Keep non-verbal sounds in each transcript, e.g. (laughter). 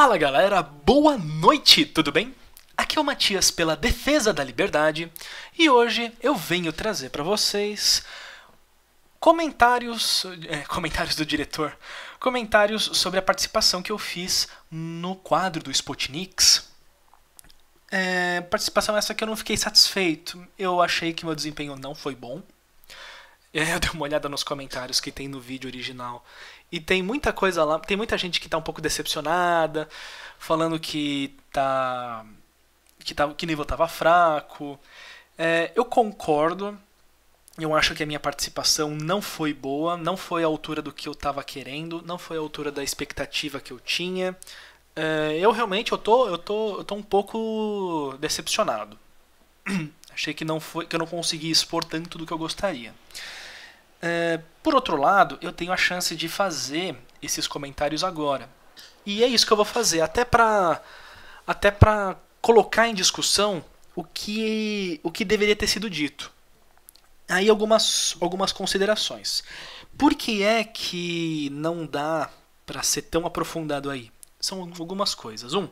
Fala galera, boa noite, tudo bem? Aqui é o Matias pela Defesa da Liberdade e hoje eu venho trazer para vocês comentários, é, comentários do diretor, comentários sobre a participação que eu fiz no quadro do Spotniks. É, participação essa que eu não fiquei satisfeito, eu achei que meu desempenho não foi bom. É, (laughs) eu dei uma olhada nos comentários que tem no vídeo original. E tem muita coisa lá, tem muita gente que tá um pouco decepcionada, falando que tá. que, tá, que nível tava fraco. É, eu concordo. Eu acho que a minha participação não foi boa, não foi à altura do que eu estava querendo, não foi à altura da expectativa que eu tinha. É, eu realmente eu tô, eu, tô, eu tô um pouco decepcionado. (clears throat) Achei que não foi, que eu não consegui expor tanto do que eu gostaria. É, por outro lado, eu tenho a chance de fazer esses comentários agora. E é isso que eu vou fazer, até para até para colocar em discussão o que o que deveria ter sido dito. Aí algumas algumas considerações. Por que é que não dá para ser tão aprofundado aí? São algumas coisas. Um,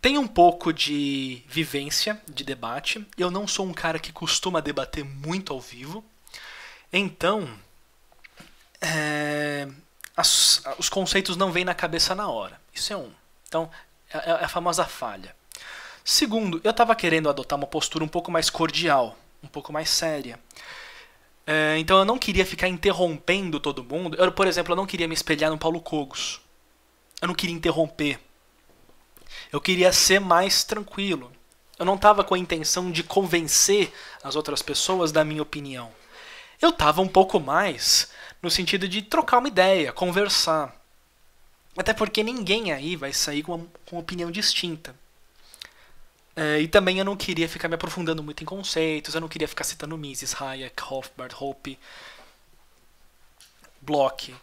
tem um pouco de vivência de debate. Eu não sou um cara que costuma debater muito ao vivo, então, é, as, os conceitos não vêm na cabeça na hora. Isso é um. Então, é, é, é a famosa falha. Segundo, eu estava querendo adotar uma postura um pouco mais cordial, um pouco mais séria. É, então, eu não queria ficar interrompendo todo mundo. Eu, por exemplo, eu não queria me espelhar no Paulo Cogos. Eu não queria interromper. Eu queria ser mais tranquilo. Eu não estava com a intenção de convencer as outras pessoas da minha opinião eu estava um pouco mais no sentido de trocar uma ideia, conversar. Até porque ninguém aí vai sair com uma, com uma opinião distinta. É, e também eu não queria ficar me aprofundando muito em conceitos, eu não queria ficar citando Mises, Hayek, Hofbard, Hope, Bloch,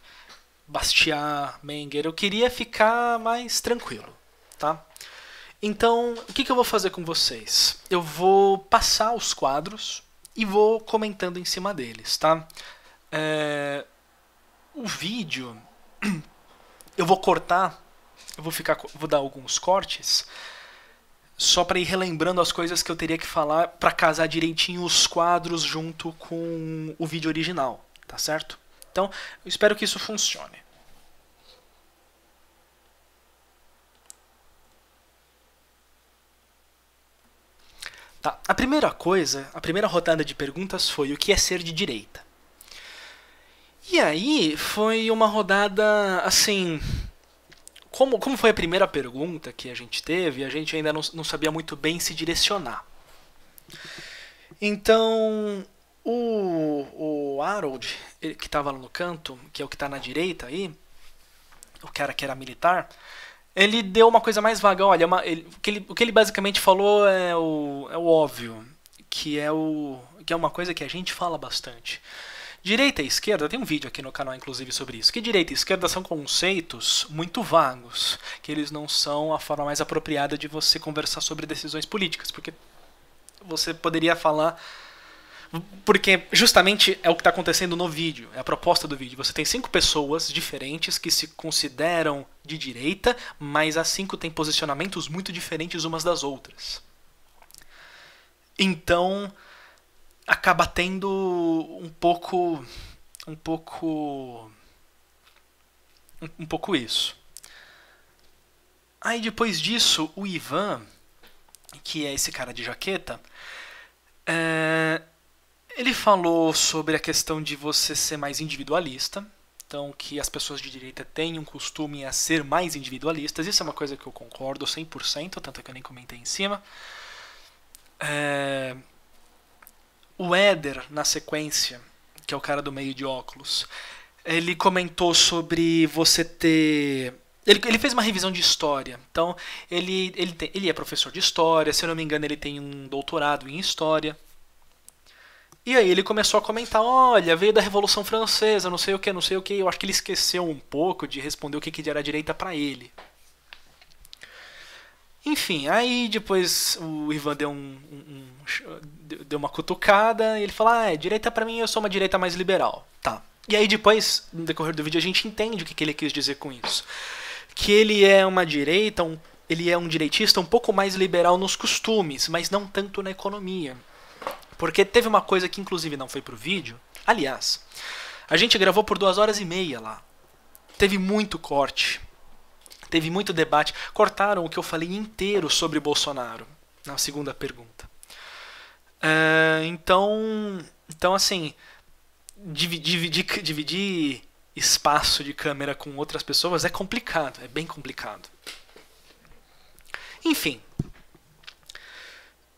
Bastiat, Menger. Eu queria ficar mais tranquilo, tá? Então, o que, que eu vou fazer com vocês? Eu vou passar os quadros e vou comentando em cima deles, tá? É, o vídeo (clears throat) eu vou cortar, eu vou ficar, vou dar alguns cortes só para ir relembrando as coisas que eu teria que falar para casar direitinho os quadros junto com o vídeo original, tá certo? Então, eu espero que isso funcione. Tá? A primeira coisa, a primeira rodada de perguntas foi o que é ser de direita. E aí foi uma rodada assim. Como, como foi a primeira pergunta que a gente teve, a gente ainda não, não sabia muito bem se direcionar. Então, o, o Harold, ele, que estava no canto, que é o que está na direita aí, o cara que era militar, ele deu uma coisa mais vaga, olha, é uma, ele, o, que ele, o, que ele, basicamente falou é o, é o óbvio, que é, o, que é uma coisa que a gente fala bastante. Direita e esquerda, tem um vídeo aqui no canal inclusive sobre isso, que direita e esquerda são conceitos muito vagos, que eles não são a forma mais apropriada de você conversar sobre decisões políticas, porque você poderia falar porque justamente é o que está acontecendo no vídeo, é a proposta do vídeo. Você tem cinco pessoas diferentes que se consideram de direita, mas as cinco têm posicionamentos muito diferentes umas das outras. Então acaba tendo um pouco um pouco um, um pouco isso. Aí depois disso, o Ivan, que é esse cara de jaqueta, é, ele falou sobre a questão de você ser mais individualista, então que as pessoas de direita têm um costume a ser mais individualistas. Isso é uma coisa que eu concordo 100%, tanto é que eu nem comentei em cima. É... O Éder, na sequência, que é o cara do meio de óculos, ele comentou sobre você ter. Ele, ele fez uma revisão de história. Então, ele, ele, tem, ele é professor de história, se eu não me engano, ele tem um doutorado em história. E aí ele começou a comentar: olha, veio da Revolução Francesa, não sei o que, não sei o que. Eu acho que ele esqueceu um pouco de responder o que, que era a direita para ele. Enfim, aí depois o Ivan deu, um, um, um deu uma cutucada e ele falou: ah, é, direita para mim, eu sou uma direita mais liberal. Tá. E aí depois, no decorrer do vídeo, a gente entende o que, que ele quis dizer com isso. Que ele é uma direita, um, ele é um direitista um pouco mais liberal nos costumes, mas não tanto na economia. Porque teve uma coisa que inclusive não foi pro vídeo. Aliás, a gente gravou por duas horas e meia lá. Teve muito corte. Teve muito debate. Cortaram o que eu falei inteiro sobre Bolsonaro. Na segunda pergunta. Uh, então. Então, assim. Dividir, dividir, espaço de câmera com outras pessoas é complicado. É bem complicado. Enfim.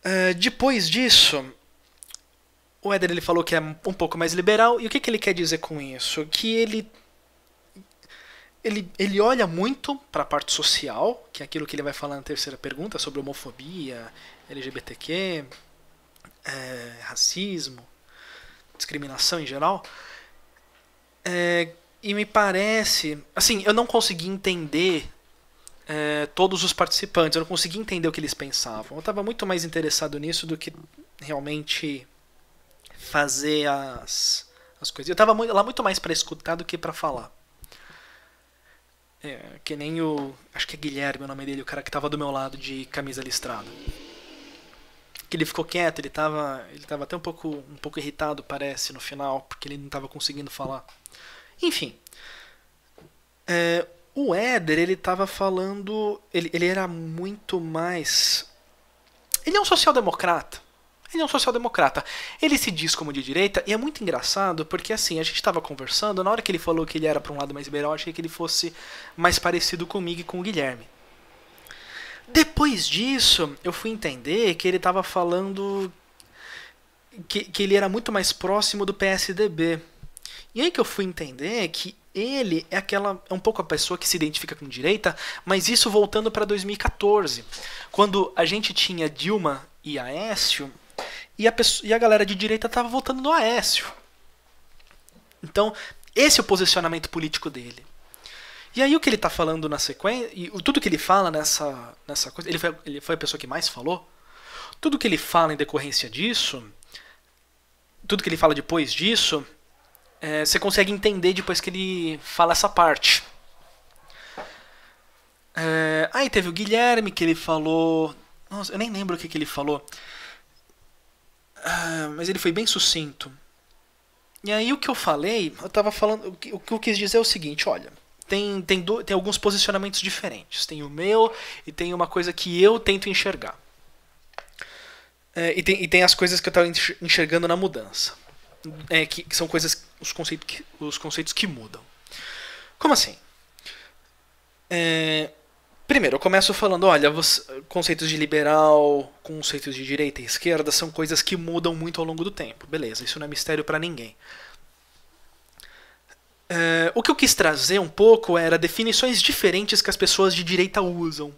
Uh, depois disso, o Éder ele falou que é um pouco mais liberal. E o que, que ele quer dizer com isso? Que ele ele, ele olha muito para a parte social, que é aquilo que ele vai falar na terceira pergunta, sobre homofobia, LGBTQ, é, racismo, discriminação em geral. É, e me parece. Assim, eu não consegui entender é, todos os participantes, eu não consegui entender o que eles pensavam. Eu estava muito mais interessado nisso do que realmente fazer as, as coisas. Eu estava lá muito mais para escutar do que para falar. É, que nem o. Acho que é Guilherme o nome dele, o cara que estava do meu lado de camisa listrada. Que ele ficou quieto, ele estava ele tava até um pouco, um pouco irritado, parece, no final, porque ele não estava conseguindo falar. Enfim. É, o Éder, ele estava falando. Ele, ele era muito mais. Ele é um social-democrata. Ele é um social-democrata. Ele se diz como de direita e é muito engraçado porque, assim, a gente estava conversando. Na hora que ele falou que ele era para um lado mais liberal, eu achei que ele fosse mais parecido comigo e com o Guilherme. Depois disso, eu fui entender que ele estava falando que, que ele era muito mais próximo do PSDB. E aí que eu fui entender que ele é aquela é um pouco a pessoa que se identifica com direita, mas isso voltando para 2014, quando a gente tinha Dilma e Aécio, e a, pessoa, e a galera de direita estava votando no Aécio. Então, esse é o posicionamento político dele. E aí o que ele está falando na sequência, e tudo que ele fala nessa, nessa coisa, ele foi, ele foi a pessoa que mais falou, tudo que ele fala em decorrência disso, tudo que ele fala depois disso, é, você consegue entender depois que ele fala essa parte. É, aí teve o Guilherme que ele falou, nossa, eu nem lembro o que, que ele falou. Ah, mas ele foi bem sucinto. E aí o que eu falei, eu tava falando. O que, o que eu quis dizer é o seguinte, olha. Tem, tem, do, tem alguns posicionamentos diferentes. Tem o meu e tem uma coisa que eu tento enxergar. É, e, tem, e tem as coisas que eu estava enxergando na mudança. É, que, que, são coisas. Os conceitos que, os conceitos que mudam. Como assim? É, Primeiro, eu começo falando, olha, você, conceitos de liberal, conceitos de direita e esquerda são coisas que mudam muito ao longo do tempo. Beleza, isso não é mistério para ninguém. É, o que eu quis trazer um pouco era definições diferentes que as pessoas de direita usam.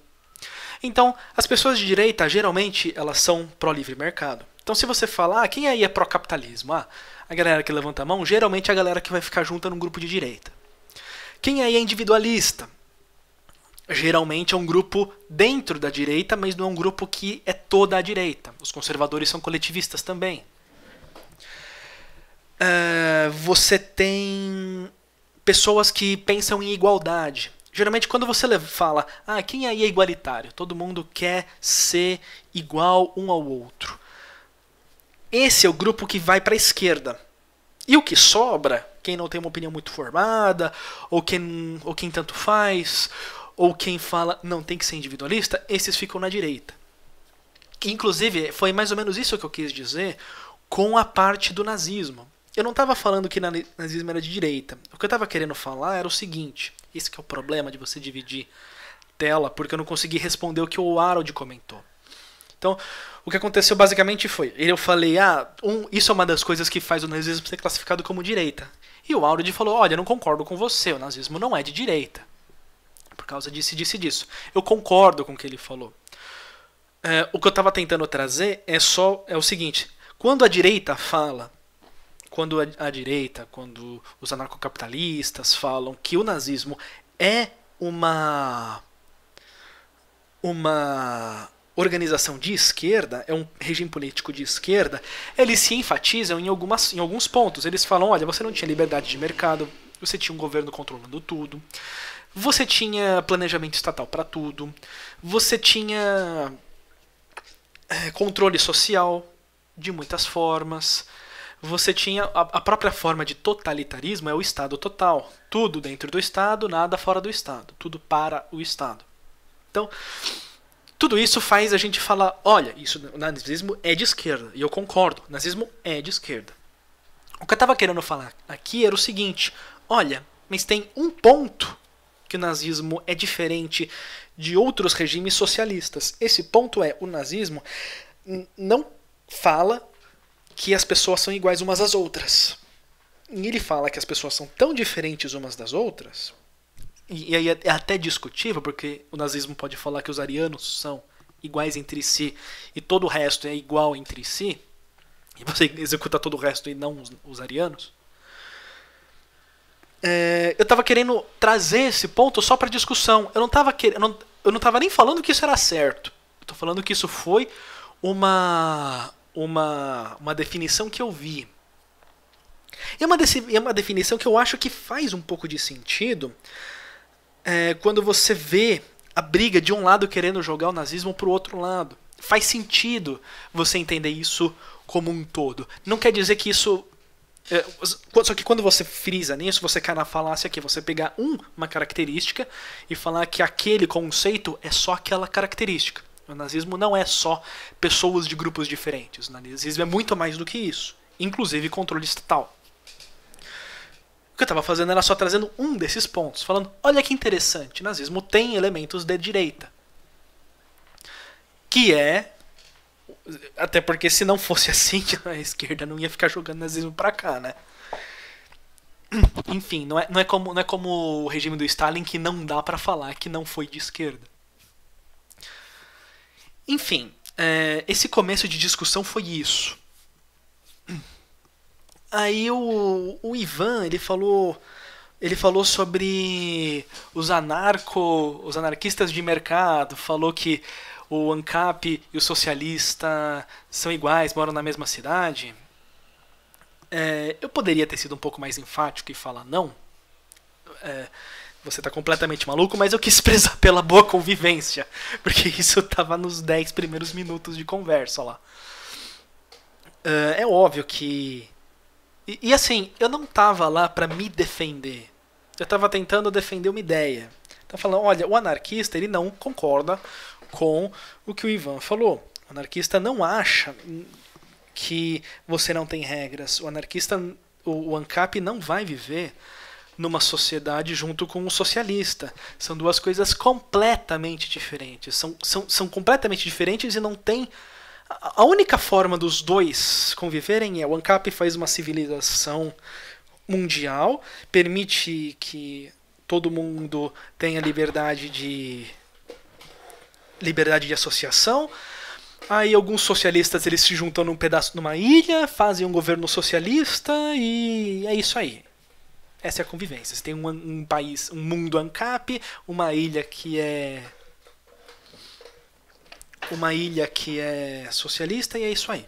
Então, as pessoas de direita, geralmente, elas são pró-livre mercado. Então, se você falar, ah, quem aí é pró-capitalismo? Ah, a galera que levanta a mão, geralmente é a galera que vai ficar junta num grupo de direita. Quem aí é individualista? geralmente é um grupo dentro da direita, mas não é um grupo que é toda a direita. Os conservadores são coletivistas também. Uh, você tem pessoas que pensam em igualdade. Geralmente, quando você fala, ah, quem aí é igualitário? Todo mundo quer ser igual um ao outro. Esse é o grupo que vai para a esquerda. E o que sobra, quem não tem uma opinião muito formada, ou quem, ou quem tanto faz, ou quem fala não tem que ser individualista, esses ficam na direita. Inclusive, foi mais ou menos isso que eu quis dizer com a parte do nazismo. Eu não estava falando que nazismo era de direita. O que eu estava querendo falar era o seguinte: esse é o problema de você dividir tela, porque eu não consegui responder o que o Harold comentou. Então, o que aconteceu basicamente foi: eu falei, ah, um, isso é uma das coisas que faz o nazismo ser classificado como direita. E o Harold falou: olha, eu não concordo com você, o nazismo não é de direita por causa disso, disse e disso. Eu concordo com o que ele falou. É, o que eu estava tentando trazer é só é o seguinte: quando a direita fala, quando a, a direita, quando os anarcocapitalistas falam que o nazismo é uma uma organização de esquerda, é um regime político de esquerda, eles se enfatizam em, algumas, em alguns pontos. Eles falam: olha, você não tinha liberdade de mercado, você tinha um governo controlando tudo, você tinha planejamento estatal para tudo. Você tinha é, controle social de muitas formas. Você tinha a, a própria forma de totalitarismo é o Estado total. Tudo dentro do Estado, nada fora do Estado. Tudo para o Estado. Então, tudo isso faz a gente falar: olha, isso o nazismo é de esquerda. E eu concordo, o nazismo é de esquerda. O que eu estava querendo falar aqui era o seguinte: olha, mas tem um ponto que o nazismo é diferente de outros regimes socialistas. Esse ponto é: o nazismo não fala que as pessoas são iguais umas às outras. E ele fala que as pessoas são tão diferentes umas das outras. E, e aí é, é até discutível, porque o nazismo pode falar que os arianos são iguais entre si e todo o resto é igual entre si, e você executa todo o resto e não os, os arianos, é, eu estava querendo trazer esse ponto só para discussão. Eu não estava querendo, eu não estava nem falando que isso era certo. Eu tô falando que isso foi uma uma uma definição que eu vi. É uma, é uma definição que eu acho que faz um pouco de sentido é, quando você vê a briga de um lado querendo jogar o nazismo para o outro lado. Faz sentido você entender isso como um todo. Não quer dizer que isso é, só que quando você frisa nisso, você cai na falácia que você pegar um, uma característica e falar que aquele conceito é só aquela característica. O nazismo não é só pessoas de grupos diferentes. O nazismo é muito mais do que isso, inclusive controle estatal. O que eu estava fazendo era só trazendo um desses pontos, falando: olha que interessante, nazismo tem elementos de direita. Que é até porque se não fosse (laughs) assim, a esquerda não ia ficar jogando nazismo pra cá, né? (clears throat) Enfim, não é, não é, como, não é como o regime do Stalin que não dá para falar que não foi de esquerda. Enfim, é, esse começo de discussão foi isso. (clears throat) Aí o, o Ivan, ele falou ele falou sobre os anarco, os anarquistas de mercado, falou que o ANCAP e o socialista são iguais, moram na mesma cidade? É, eu poderia ter sido um pouco mais enfático e falar não. É, você está completamente maluco, mas eu quis prezar pela boa convivência, porque isso estava nos 10 primeiros minutos de conversa lá. É, é óbvio que. E, e assim, eu não estava lá para me defender. Eu estava tentando defender uma ideia. Tá falando, olha, o anarquista ele não concorda com o que o Ivan falou. O anarquista não acha que você não tem regras. O anarquista, o, o ANCAP não vai viver numa sociedade junto com um socialista. São duas coisas completamente diferentes. São, são, são completamente diferentes e não tem. A única forma dos dois conviverem é o ANCAP faz uma civilização mundial, permite que todo mundo tenha liberdade de liberdade de associação. Aí alguns socialistas eles se juntam num pedaço numa ilha, fazem um governo socialista e é isso aí. Essa é a convivência. Você tem um, um país, um mundo ANCAP, uma ilha que é uma ilha que é socialista e é isso aí.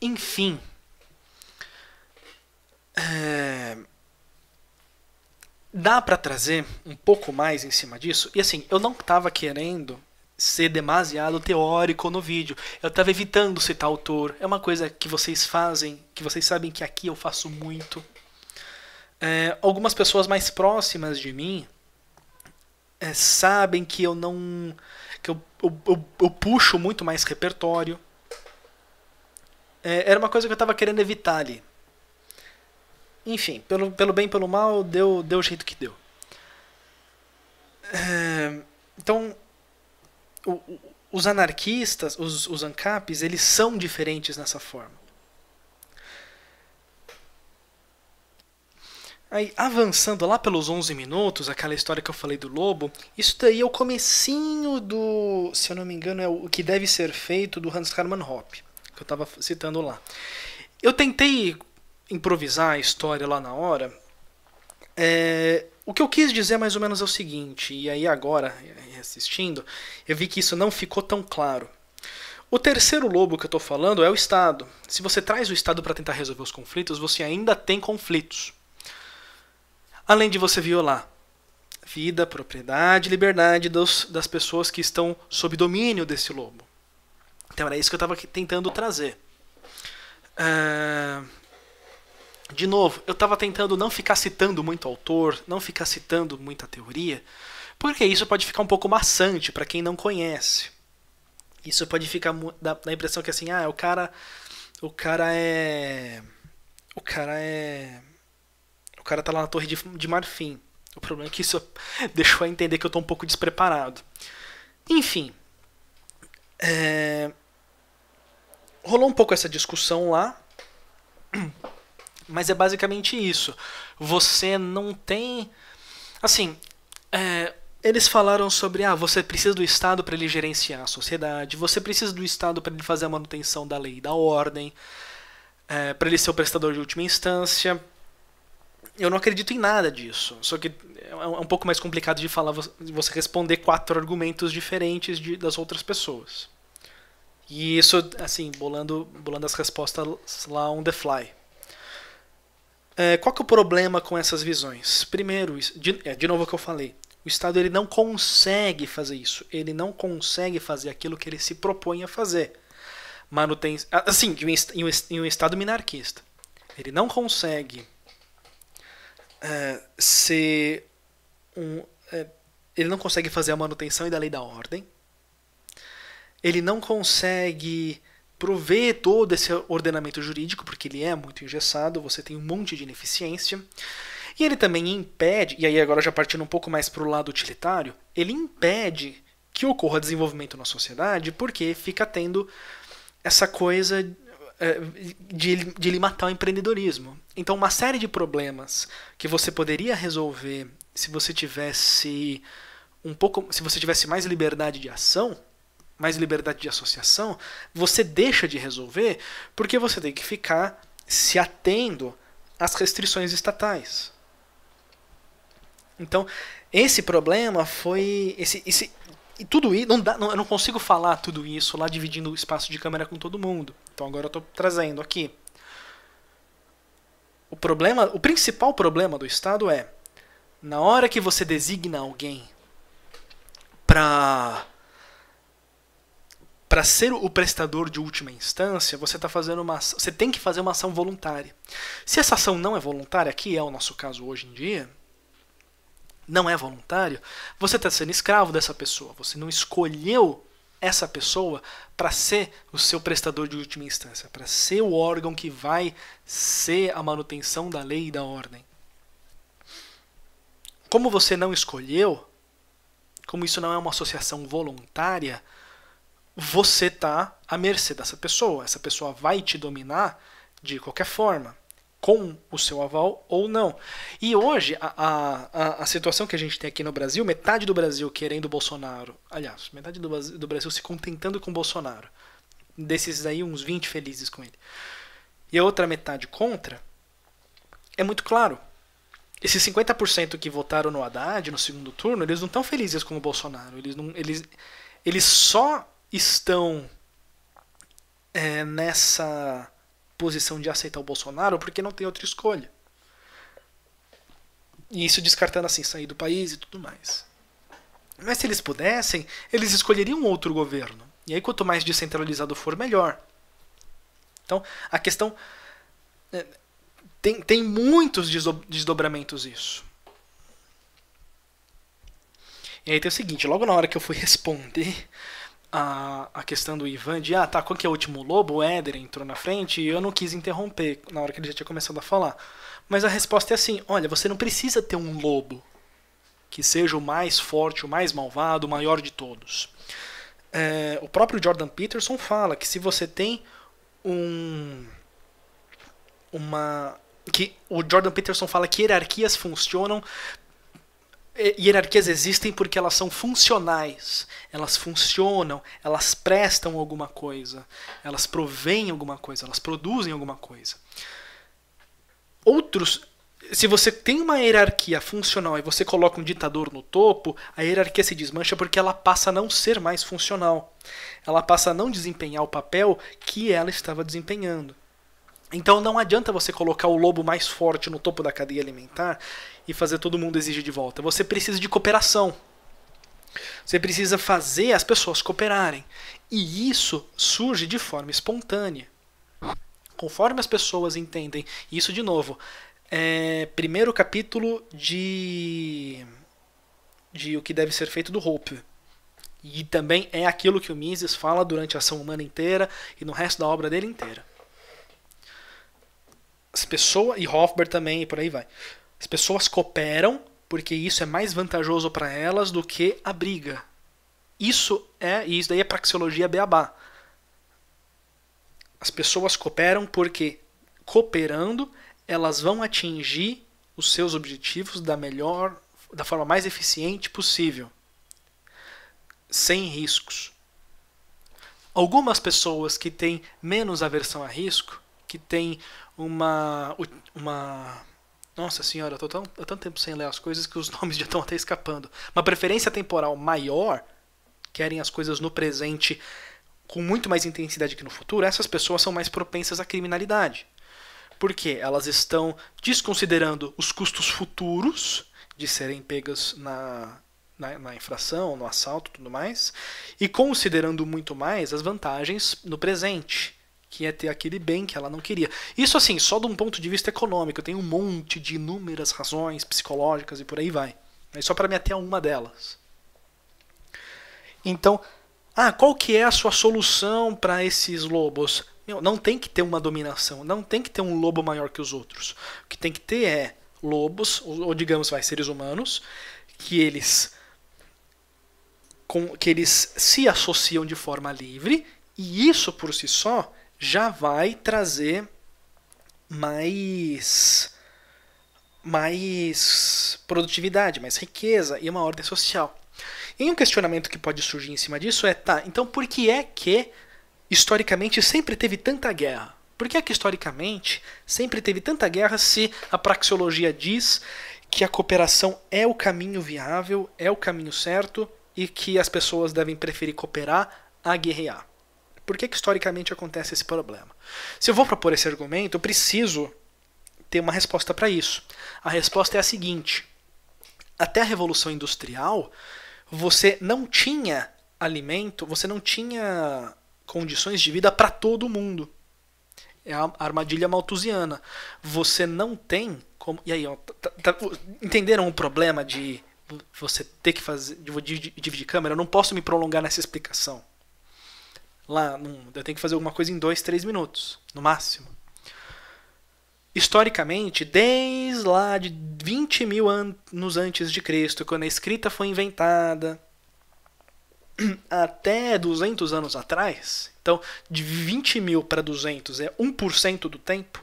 Enfim, é... dá para trazer um pouco mais em cima disso. E assim, eu não estava querendo ser demasiado teórico no vídeo. Eu estava evitando citar autor. É uma coisa que vocês fazem, que vocês sabem que aqui eu faço muito. É, algumas pessoas mais próximas de mim é, sabem que eu não. que eu, eu, eu, eu puxo muito mais repertório. É, era uma coisa que eu estava querendo evitar ali. Enfim, pelo, pelo bem pelo mal, deu, deu o jeito que deu. É, então, o, os anarquistas, os, os ANCAPs, eles são diferentes nessa forma. Aí, avançando lá pelos 11 minutos, aquela história que eu falei do lobo, isso daí é o comecinho do, se eu não me engano, é o que deve ser feito do Hans Hermann Hoppe, que eu estava citando lá. Eu tentei improvisar a história lá na hora, é, o que eu quis dizer mais ou menos é o seguinte, e aí agora, assistindo, eu vi que isso não ficou tão claro. O terceiro lobo que eu estou falando é o Estado. Se você traz o Estado para tentar resolver os conflitos, você ainda tem conflitos. Além de você violar vida, propriedade, liberdade dos, das pessoas que estão sob domínio desse lobo. Então era isso que eu estava tentando trazer. Uh, de novo, eu estava tentando não ficar citando muito autor, não ficar citando muita teoria, porque isso pode ficar um pouco maçante para quem não conhece. Isso pode ficar da, da impressão que assim, ah, o cara, o cara é, o cara é, o cara tá lá na torre de, de marfim. O problema é que isso (laughs) deixou a entender que eu estou um pouco despreparado. Enfim, é, rolou um pouco essa discussão lá. Mas é basicamente isso. Você não tem. Assim, é, eles falaram sobre ah, você precisa do Estado para ele gerenciar a sociedade, você precisa do Estado para ele fazer a manutenção da lei e da ordem, é, para ele ser o prestador de última instância. Eu não acredito em nada disso. Só que é um é pouco mais complicado de falar você responder quatro argumentos diferentes de, das outras pessoas. E isso, assim, bolando, bolando as respostas lá on the fly. É, qual que é o problema com essas visões? Primeiro, de, é, de novo o que eu falei, o Estado ele não consegue fazer isso, ele não consegue fazer aquilo que ele se propõe a fazer. Manutenção, assim, em um, em um Estado minarquista, ele não consegue é, ser um, é, ele não consegue fazer a manutenção da lei da ordem, ele não consegue provê todo esse ordenamento jurídico, porque ele é muito engessado, você tem um monte de ineficiência. E ele também impede, e aí agora já partindo um pouco mais para o lado utilitário, ele impede que ocorra desenvolvimento na sociedade porque fica tendo essa coisa eh, de, de ele matar o empreendedorismo. Então, uma série de problemas que você poderia resolver se você tivesse um pouco, se você tivesse mais liberdade de ação, mais liberdade de associação, você deixa de resolver porque você tem que ficar se atendo às restrições estatais. Então, esse problema foi. Esse, esse, e tudo isso. Não dá, não, eu não consigo falar tudo isso lá dividindo o espaço de câmera com todo mundo. Então agora eu estou trazendo aqui. O problema. O principal problema do Estado é. Na hora que você designa alguém para para ser o prestador de última instância, você tá fazendo uma, você tem que fazer uma ação voluntária. Se essa ação não é voluntária, que é o nosso caso hoje em dia, não é voluntário, você está sendo escravo dessa pessoa. Você não escolheu essa pessoa para ser o seu prestador de última instância, para ser o órgão que vai ser a manutenção da lei e da ordem. Como você não escolheu, como isso não é uma associação voluntária, você está à mercê dessa pessoa. Essa pessoa vai te dominar de qualquer forma, com o seu aval ou não. E hoje, a, a, a situação que a gente tem aqui no Brasil, metade do Brasil querendo Bolsonaro, aliás, metade do, do Brasil se contentando com Bolsonaro, desses aí, uns 20 felizes com ele, e a outra metade contra, é muito claro. Esses 50% que votaram no Haddad no segundo turno, eles não estão felizes com o Bolsonaro. Eles, não, eles, eles só estão é, nessa posição de aceitar o Bolsonaro porque não tem outra escolha. E isso descartando assim sair do país e tudo mais. Mas se eles pudessem, eles escolheriam outro governo. E aí quanto mais descentralizado for, melhor. Então, a questão é, tem, tem muitos desdobramentos isso. E aí tem o seguinte, logo na hora que eu fui (laughs) responder, a, a questão do Ivan de, ah, tá, qual que é o último lobo? O Éder entrou na frente e eu não quis interromper na hora que ele já tinha começado a falar. Mas a resposta é assim: olha, você não precisa ter um lobo que seja o mais forte, o mais malvado, o maior de todos. É, o próprio Jordan Peterson fala que se você tem um. Uma. Que o Jordan Peterson fala que hierarquias funcionam hierarquias existem porque elas são funcionais, elas funcionam, elas prestam alguma coisa, elas provêm alguma coisa, elas produzem alguma coisa. Outros, se você tem uma hierarquia funcional e você coloca um ditador no topo, a hierarquia se desmancha porque ela passa a não ser mais funcional. Ela passa a não desempenhar o papel que ela estava desempenhando. Então não adianta você colocar o lobo mais forte no topo da cadeia alimentar e fazer todo mundo exigir de volta. Você precisa de cooperação. Você precisa fazer as pessoas cooperarem. E isso surge de forma espontânea. Conforme as pessoas entendem, isso de novo, é primeiro capítulo de de o que deve ser feito do Hope. E também é aquilo que o Mises fala durante a ação humana inteira e no resto da obra dele inteira. As pessoas e Hofbauer também e por aí vai. As pessoas cooperam porque isso é mais vantajoso para elas do que a briga. Isso é e isso daí é praxeologia beabá. As pessoas cooperam porque cooperando elas vão atingir os seus objetivos da melhor, da forma mais eficiente possível, sem riscos. Algumas pessoas que têm menos aversão a risco, que têm uma. uma nossa senhora, eu tô tão, há tanto tempo sem ler as coisas que os (laughs) nomes já estão até escapando. Uma preferência temporal maior, querem as coisas no presente com muito mais intensidade que no futuro, essas pessoas são mais propensas à criminalidade. Porque elas estão desconsiderando os custos futuros de serem pegas na, na, na infração, no assalto e tudo mais, e considerando muito mais as vantagens no presente que ia é ter aquele bem que ela não queria. Isso, assim, só de um ponto de vista econômico, eu tenho um monte de inúmeras razões psicológicas e por aí vai. Mas só para me ater a uma delas. Então, ah, qual que é a sua solução para esses lobos? Meu, não tem que ter uma dominação, não tem que ter um lobo maior que os outros. O que tem que ter é lobos, ou, ou digamos, vai seres humanos, que eles com, que eles se associam de forma livre, e isso por si só já vai trazer mais mais produtividade, mais riqueza e uma ordem social. E um questionamento que pode surgir em cima disso é, tá, então por que é que historicamente sempre teve tanta guerra? Por que é que historicamente sempre teve tanta guerra se a praxeologia diz que a cooperação é o caminho viável, é o caminho certo e que as pessoas devem preferir cooperar a guerrear? Por que, que historicamente acontece esse problema? Se eu vou propor esse argumento, eu preciso ter uma resposta para isso. A resposta é a seguinte: até a Revolução Industrial, você não tinha alimento, você não tinha condições de vida para todo mundo. É a armadilha malthusiana. Você não tem como. E aí, ó, tá, tá, tá entenderam o problema de você ter que fazer. de dividir câmera? Eu não posso me prolongar nessa explicação lá, num, eu tenho que fazer alguma coisa em dois, três minutos, no máximo. Historicamente, desde lá de 20 mil anos antes de Cristo, quando a escrita foi inventada, (clears throat) até 200 anos atrás, então de 20 mil para 200 é 1% do tempo.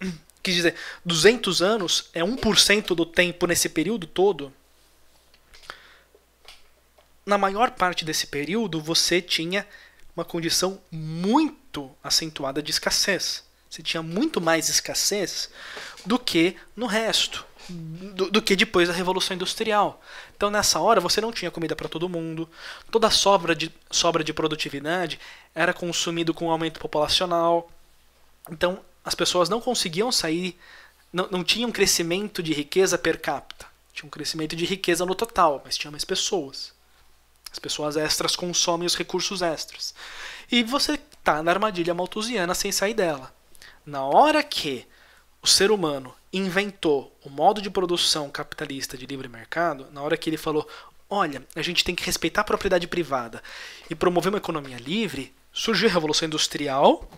(clears throat) Quis dizer, 200 anos é 1% do tempo nesse período todo. Na maior parte desse período, você tinha uma condição muito acentuada de escassez. Você tinha muito mais escassez do que no resto, do, do que depois da Revolução Industrial. Então, nessa hora, você não tinha comida para todo mundo, toda sobra de, sobra de produtividade era consumido com o aumento populacional. Então, as pessoas não conseguiam sair, não, não tinham um crescimento de riqueza per capita. Tinha um crescimento de riqueza no total, mas tinha mais pessoas. As pessoas extras consomem os recursos extras. E você está na armadilha malthusiana sem sair dela. Na hora que o ser humano inventou o modo de produção capitalista de livre mercado, na hora que ele falou: olha, a gente tem que respeitar a propriedade privada e promover uma economia livre, surgiu a Revolução Industrial.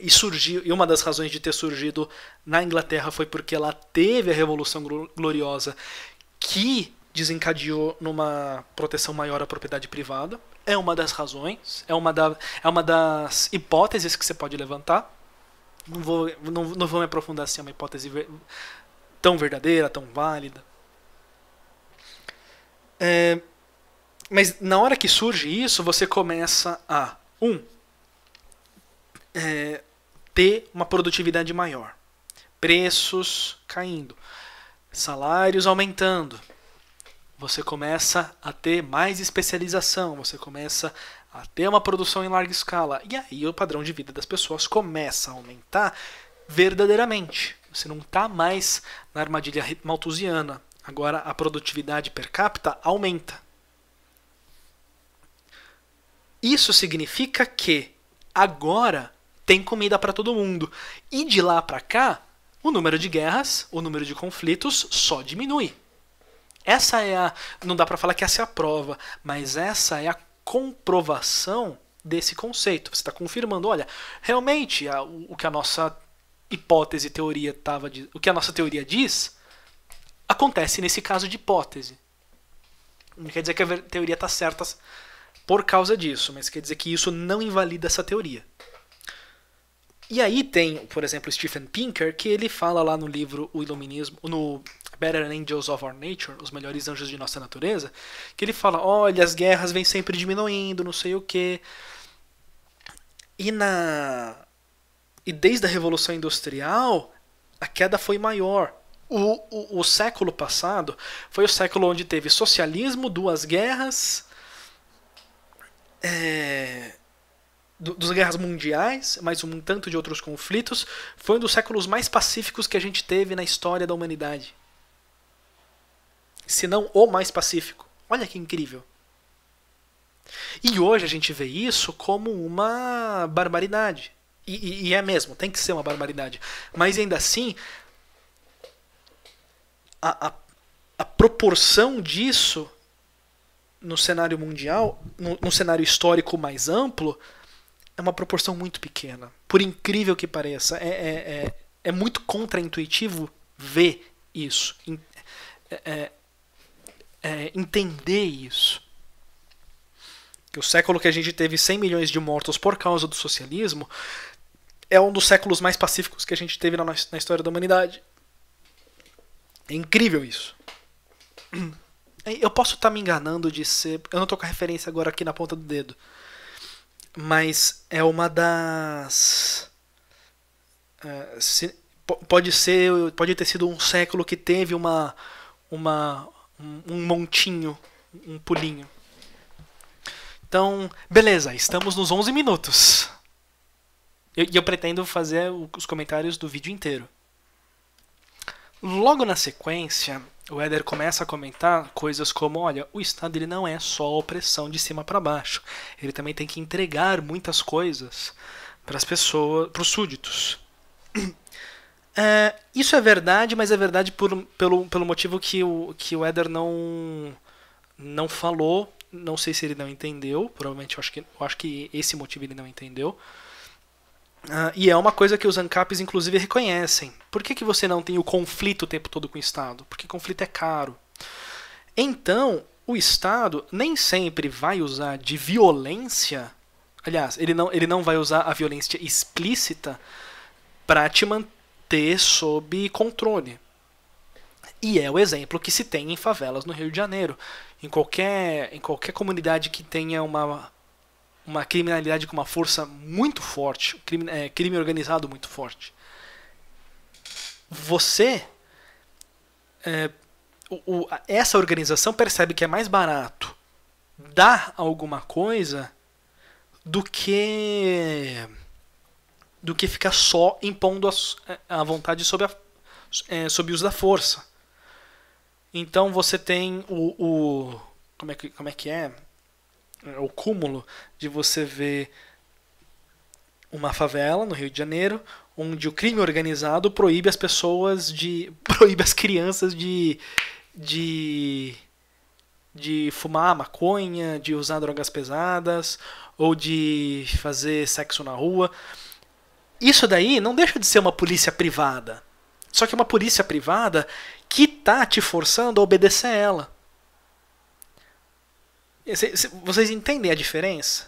E surgiu, e uma das razões de ter surgido na Inglaterra foi porque ela teve a Revolução Gloriosa que desencadeou numa proteção maior à propriedade privada. É uma das razões, é uma, da, é uma das hipóteses que você pode levantar. Não vou, não, não vou me aprofundar se é uma hipótese ver, tão verdadeira, tão válida. É, mas na hora que surge isso, você começa a um é, ter uma produtividade maior, preços caindo, salários aumentando, você começa a ter mais especialização, você começa a ter uma produção em larga escala. E aí o padrão de vida das pessoas começa a aumentar verdadeiramente. Você não está mais na armadilha malthusiana. Agora a produtividade per capita aumenta. Isso significa que agora tem comida para todo mundo. E de lá para cá, o número de guerras, o número de conflitos só diminui. Essa é a, não dá para falar que essa é a prova, mas essa é a comprovação desse conceito. Você está confirmando, olha, realmente a, o, que a nossa hipótese teoria estava, o que a nossa teoria diz acontece nesse caso de hipótese. Não quer dizer que a teoria está certa por causa disso, mas quer dizer que isso não invalida essa teoria. E aí tem, por exemplo, Stephen Pinker, que ele fala lá no livro O Iluminismo, no Better Angels of Our Nature, Os Melhores Anjos de Nossa Natureza, que ele fala: olha, as guerras vêm sempre diminuindo, não sei o quê. E na. E desde a Revolução Industrial, a queda foi maior. O, o, o século passado foi o século onde teve socialismo, duas guerras, é, dos guerras mundiais, mas um tanto de outros conflitos, foi um dos séculos mais pacíficos que a gente teve na história da humanidade se não o mais pacífico. Olha que incrível. E hoje a gente vê isso como uma barbaridade. E, e, e é mesmo, tem que ser uma barbaridade. Mas ainda assim, a, a, a proporção disso no cenário mundial, no, no cenário histórico mais amplo, é uma proporção muito pequena. Por incrível que pareça, é, é, é, é muito contraintuitivo ver isso. É, é é, entender isso. Que o século que a gente teve 100 milhões de mortos por causa do socialismo é um dos séculos mais pacíficos que a gente teve na, nossa, na história da humanidade. É incrível isso. (clears throat) Eu posso estar tá me enganando de ser. Eu não estou com a referência agora aqui na ponta do dedo. Mas é uma das. É, se, pode ser. Pode ter sido um século que teve uma. Uma um, um montinho, um pulinho. Então, beleza, estamos nos 11 minutos. E eu, eu, pretendo fazer os comentários do vídeo inteiro. Logo na sequência, o Éder começa a comentar coisas como, olha, o Estado ele não é só opressão de cima para baixo. Ele também tem que entregar muitas coisas para as pessoas, para os súditos. É, isso é verdade, mas é verdade por, pelo, pelo motivo que o, que o Eder não, não falou. Não sei se ele não entendeu. Provavelmente eu acho que, eu acho que esse motivo ele não entendeu. Uh, e é uma coisa que os ANCAPs, inclusive, reconhecem. Por que, que você não tem o conflito o tempo todo com o Estado? Porque conflito é caro. Então, o Estado nem sempre vai usar de violência. Aliás, ele não, ele não vai usar a violência explícita para te manter ter sob controle. E é o exemplo que se tem em favelas no Rio de Janeiro. Em qualquer, em qualquer comunidade que tenha uma, uma criminalidade com uma força muito forte, crime, é, crime organizado muito forte. Você. É, o, o, essa organização percebe que é mais barato dar alguma coisa do que do que ficar só impondo a, a vontade sobre, a, é, sobre o uso da força. Então você tem o, o como, é que, como é que é? é o cúmulo de você ver uma favela no Rio de Janeiro onde o crime organizado proíbe as pessoas de (laughs) proíbe as crianças de de de fumar maconha, de usar drogas pesadas ou de fazer sexo na rua isso daí não deixa de ser uma polícia privada. Só que é uma polícia privada que tá te forçando a obedecer a ela. Vocês entendem a diferença?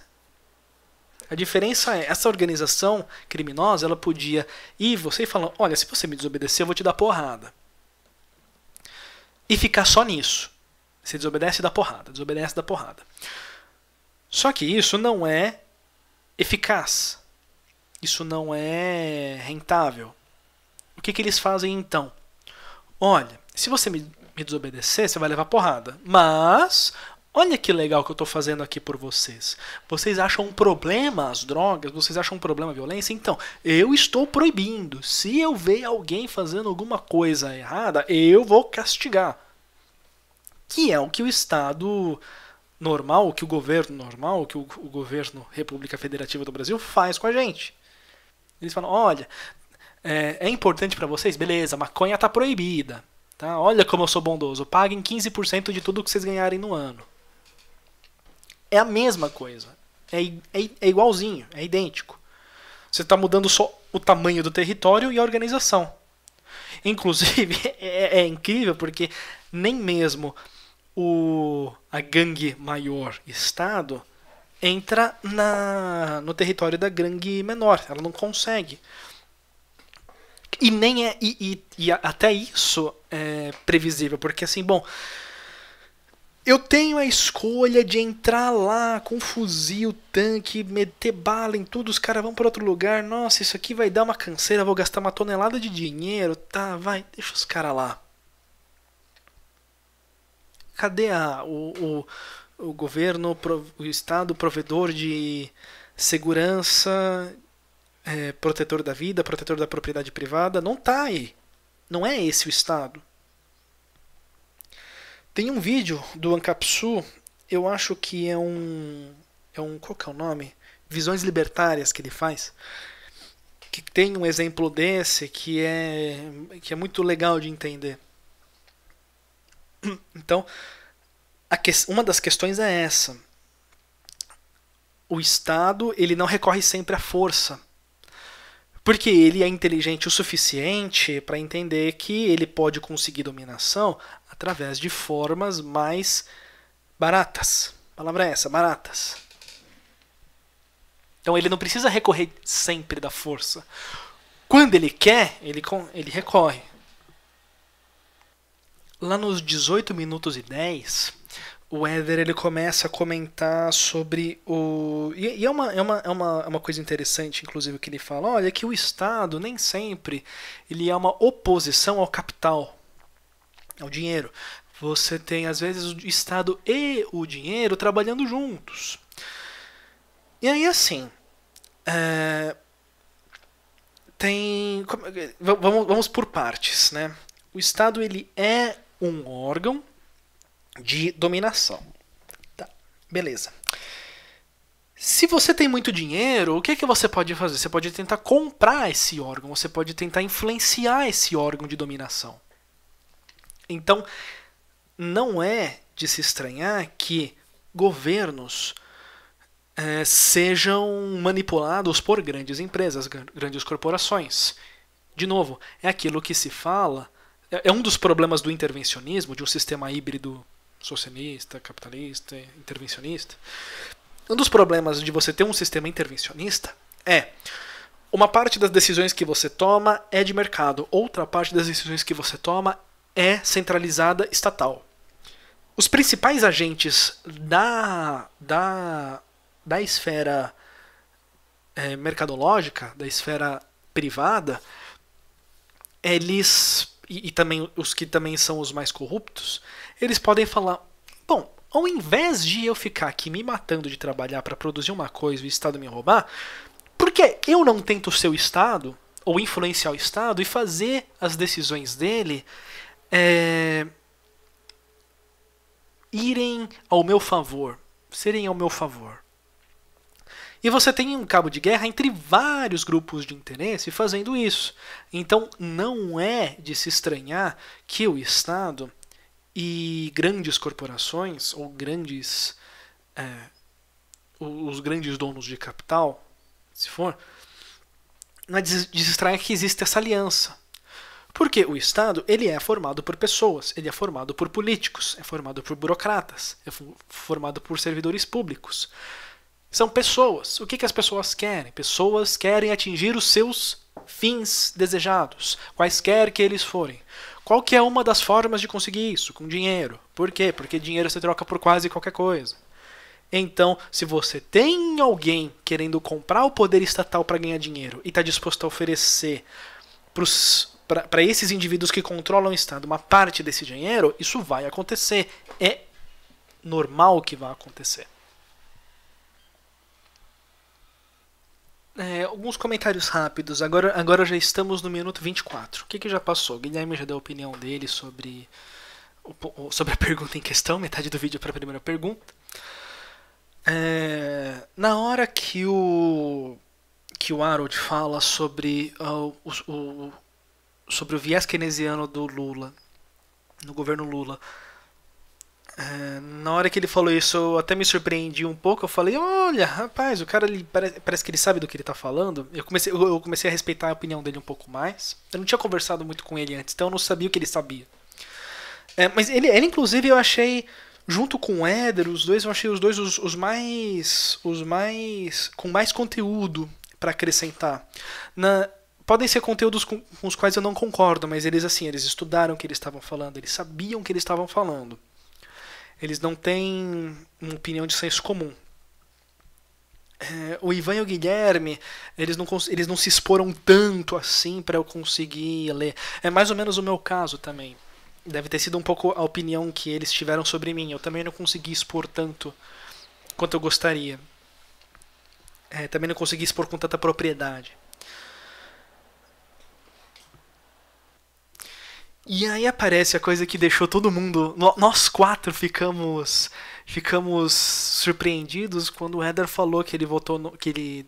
A diferença é, essa organização criminosa, ela podia ir você e falar, olha, se você me desobedecer, eu vou te dar porrada. E ficar só nisso. Você desobedece dá porrada, desobedece e dá porrada. Só que isso não é eficaz isso não é rentável. O que, que eles fazem então? Olha, se você me, me desobedecer, você vai levar porrada. Mas Olha que legal que eu estou fazendo aqui por vocês. Vocês acham um problema as drogas? Vocês acham um problema a violência? Então, eu estou proibindo. Se eu ver alguém fazendo alguma coisa errada, eu vou castigar. Que é o que o Estado normal, o que o governo normal, o que o, o governo República Federativa do Brasil faz com a gente. Eles falam: olha, é, é importante para vocês? Beleza, maconha está proibida. Tá? Olha como eu sou bondoso. Paguem 15% de tudo que vocês ganharem no ano. É a mesma coisa. É, é, é igualzinho, é idêntico. Você está mudando só o tamanho do território e a organização. Inclusive, (laughs) é, é, é incrível porque nem mesmo o, a gangue maior Estado entra na, no território da gangue menor. Ela não consegue. E nem é. E, e, e até isso é previsível, porque assim, bom. Eu tenho a escolha de entrar lá com fuzil, tanque, meter bala em tudo, os caras vão para outro lugar. Nossa, isso aqui vai dar uma canseira, vou gastar uma tonelada de dinheiro. Tá, vai, deixa os caras lá. Cadê a, o, o o governo, o Estado provedor de segurança, é, protetor da vida, protetor da propriedade privada, não tá aí. Não é esse o Estado. Tem um vídeo do Ancapsu, eu acho que é um. É um. Qual que é o nome? Visões libertárias que ele faz. Que tem um exemplo desse que é, que é muito legal de entender. Então, que, uma das questões é essa. O Estado ele não recorre sempre à força. Porque ele é inteligente o suficiente para entender que ele pode conseguir dominação através de formas mais baratas. A palavra é essa, baratas. Então ele não precisa recorrer sempre da força. Quando ele quer, ele, ele recorre. Lá nos 18 minutos e 10, o Éder ele começa a comentar sobre o. E, é, uma, é, uma, é, uma, é uma coisa interessante, inclusive, que ele fala: olha, é que o Estado nem sempre ele é uma oposição ao capital, ao dinheiro. Você tem, às vezes, o Estado e o dinheiro trabalhando juntos. E aí, assim. É... Tem. Vamos, vamos por partes, né? O Estado ele é um órgão de dominação. Tá, beleza. Se você tem muito dinheiro, o que, é que você pode fazer? Você pode tentar comprar esse órgão, você pode tentar influenciar esse órgão de dominação. Então, não é de se estranhar que governos é, sejam manipulados por grandes empresas, grandes corporações. De novo, é aquilo que se fala, é, é um dos problemas do intervencionismo, de um sistema híbrido socialista, capitalista, intervencionista. Um dos problemas de você ter um sistema intervencionista é uma parte das decisões que você toma é de mercado, outra parte das decisões que você toma é centralizada estatal. Os principais agentes da, da, da esfera é, mercadológica, da esfera privada, eles e, e também os que também são os mais corruptos, eles podem falar: bom, ao invés de eu ficar aqui me matando de trabalhar para produzir uma coisa e o Estado me roubar, por que eu não tento ser o Estado ou influenciar o Estado e fazer as decisões dele é, irem ao meu favor, serem ao meu favor? E você tem um cabo de guerra entre vários grupos de interesse fazendo isso. Então não é de se estranhar que o Estado e grandes corporações ou grandes é, os grandes donos de capital, se for, não é de se estranhar que existe essa aliança. Porque o Estado ele é formado por pessoas, ele é formado por políticos, é formado por burocratas, é formado por servidores públicos. São pessoas. O que, que as pessoas querem? Pessoas querem atingir os seus fins desejados, quaisquer que eles forem. Qual que é uma das formas de conseguir isso? Com dinheiro. Por quê? Porque dinheiro você troca por quase qualquer coisa. Então, se você tem alguém querendo comprar o poder estatal para ganhar dinheiro e está disposto a oferecer para esses indivíduos que controlam o Estado uma parte desse dinheiro, isso vai acontecer. É normal que vá acontecer. é, alguns comentários rápidos. Agora, agora já estamos no minuto 24. O que, que já passou? O Guilherme já deu a opinião dele sobre, sobre a pergunta em questão, metade do vídeo para a primeira pergunta. É, na hora que o que o Harold fala sobre uh, o, o, sobre o viés keynesiano do Lula, no governo Lula, ah, na hora que ele falou isso, eu até me surpreendi um pouco. Eu falei, olha, rapaz, o cara ele parece, parece que ele sabe do que ele está falando. Eu comecei, eu, eu comecei a respeitar a opinião dele um pouco mais. Eu não tinha conversado muito com ele antes, então eu não sabia o que ele sabia. É, mas ele, ele, inclusive, eu achei, junto com o Éder, os dois, eu achei os dois os, os mais. os mais. com mais conteúdo para acrescentar. Na, podem ser conteúdos com, com os quais eu não concordo, mas eles, assim, eles estudaram o que eles estavam falando, eles sabiam o que eles estavam falando. Eles não têm uma opinião de senso comum. É, o Ivan e o Guilherme, eles não, eles não se exporam tanto assim para eu conseguir ler. É mais ou menos o meu caso também. Deve ter sido um pouco a opinião que eles tiveram sobre mim. Eu também não consegui expor tanto quanto eu gostaria. É, também não consegui expor com tanta propriedade. E aí aparece a coisa que deixou todo mundo. Nós quatro ficamos ficamos surpreendidos quando o Heather falou que ele votou no, que ele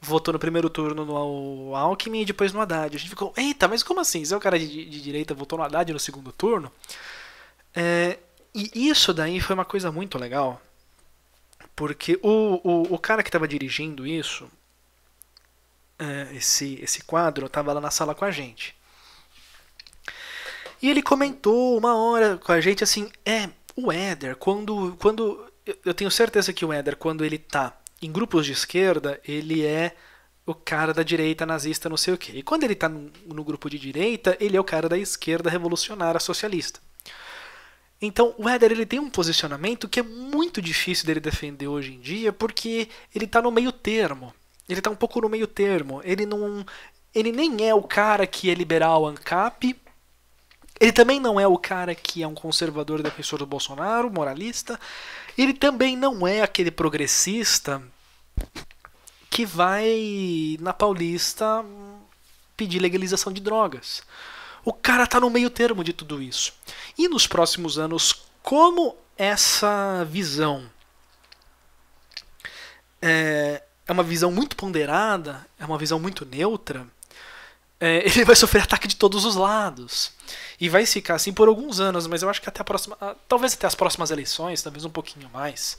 votou no primeiro turno no Alckmin e depois no Haddad. A gente ficou, eita, mas como assim? Você é o cara de, de direita, votou no Haddad no segundo turno? É, e isso daí foi uma coisa muito legal. Porque o, o, o cara que estava dirigindo isso, é, esse, esse quadro, estava lá na sala com a gente. E ele comentou uma hora com a gente assim: é, o Éder, quando. quando eu tenho certeza que o Éder, quando ele tá em grupos de esquerda, ele é o cara da direita nazista, não sei o quê. E quando ele tá no grupo de direita, ele é o cara da esquerda revolucionária socialista. Então, o Éder ele tem um posicionamento que é muito difícil dele defender hoje em dia, porque ele está no meio termo. Ele está um pouco no meio termo. Ele não ele nem é o cara que é liberal ANCAP ele também não é o cara que é um conservador defensor do Bolsonaro, moralista. Ele também não é aquele progressista que vai na Paulista pedir legalização de drogas. O cara tá no meio termo de tudo isso. E nos próximos anos, como essa visão é, é uma visão muito ponderada, é uma visão muito neutra, é, (laughs) ele vai sofrer ataque de todos os lados. E vai ficar assim por alguns anos, mas eu acho que até a próxima. Ah, talvez até as próximas eleições, talvez um pouquinho mais.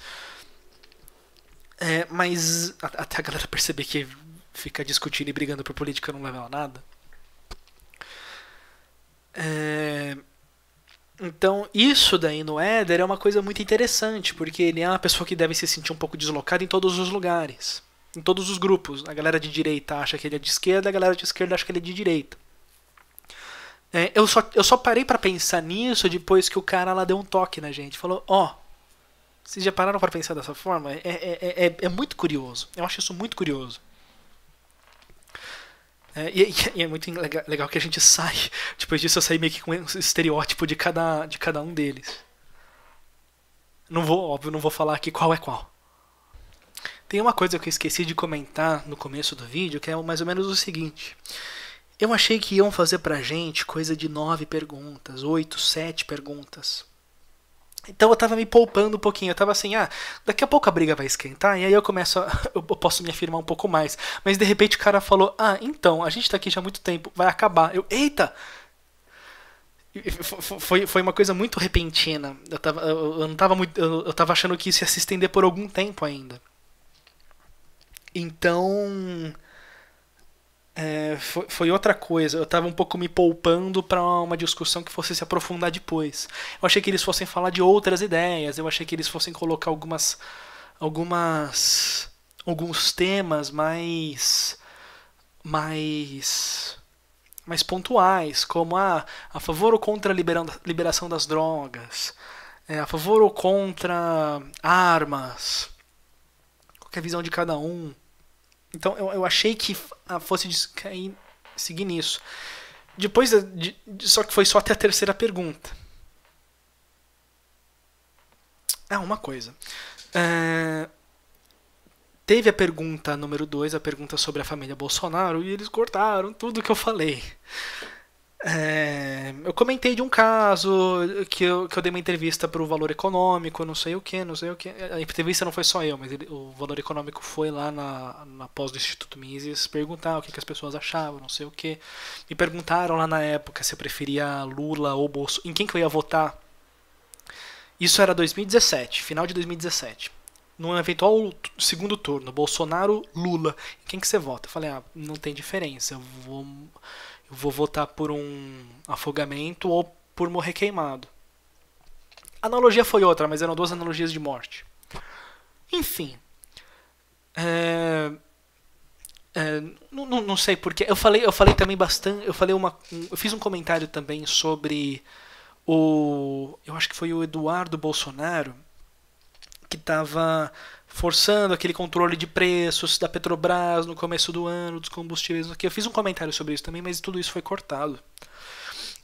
É, mas até a galera perceber que ficar discutindo e brigando por política não leva a nada. É, então, isso daí no Éder é uma coisa muito interessante, porque ele é uma pessoa que deve se sentir um pouco deslocada em todos os lugares. Em todos os grupos. A galera de direita acha que ele é de esquerda, a galera de esquerda acha que ele é de direita. É, eu, só, eu só parei para pensar nisso depois que o cara lá deu um toque na gente. Falou: Ó, oh, vocês já pararam para pensar dessa forma? É, é, é, é, é, muito curioso. Eu acho isso muito curioso. É, e, (laughs) e, é muito legal que a gente sai. (laughs) Depois disso, eu saí meio que com um estereótipo de cada, de cada um deles. Não vou, óbvio, não vou falar aqui qual é qual. Tem uma coisa que eu esqueci de comentar no começo do vídeo, que é mais ou menos o seguinte. Eu achei que iam fazer pra gente coisa de nove perguntas, oito, sete perguntas. Então eu tava me poupando um pouquinho, eu tava assim, ah, daqui a pouco a briga vai esquentar, e aí eu começo a, (laughs) eu posso me afirmar um pouco mais. Mas de repente o cara falou, ah, então, a gente tá aqui já há muito tempo, vai acabar. Eu, eita! Foi, foi uma coisa muito repentina. Eu, tava, eu, eu não tava muito. Eu, eu tava achando que isso ia se estender por algum tempo ainda. Então. É, foi, foi, outra coisa. Eu estava um pouco me poupando para uma discussão que fosse se aprofundar depois. Eu achei que eles fossem falar de outras ideias, eu achei que eles fossem colocar algumas. algumas. alguns temas mais. mais. mais pontuais, como a, ah, a favor ou contra a liberação das drogas, é, a favor ou contra armas qual é a visão de cada um. Então eu, eu achei que fosse cair, seguir nisso. Depois, de, de, só que foi só até a terceira pergunta. Ah, uma coisa. É, teve a pergunta número 2, a pergunta sobre a família Bolsonaro, e eles cortaram tudo que eu falei. É, eu comentei de um caso que eu, que eu dei uma entrevista para o Valor Econômico, não sei o que, não sei o que. A entrevista não foi só eu, mas ele, o Valor Econômico foi lá na, na pós do Instituto Mises perguntar o que, que as pessoas achavam, não sei o que. Me perguntaram lá na época se eu preferia Lula ou Bolsonaro, em quem que eu ia votar. Isso era 2017, final de 2017 num eventual segundo turno, Bolsonaro, Lula, quem que você vota? Eu falei, ah, não tem diferença, eu vou eu vou votar por um afogamento ou por morrer queimado. A analogia foi outra, mas eram duas analogias de morte. Enfim. É, é, não, não, não, sei porquê. Eu falei, eu falei também bastante. Eu falei uma. Eu fiz um comentário também sobre o. Eu acho que foi o Eduardo Bolsonaro que estava forçando aquele controle de preços da Petrobras no começo do ano, dos combustíveis. Aqui. Eu fiz um comentário sobre isso também, mas tudo isso foi cortado.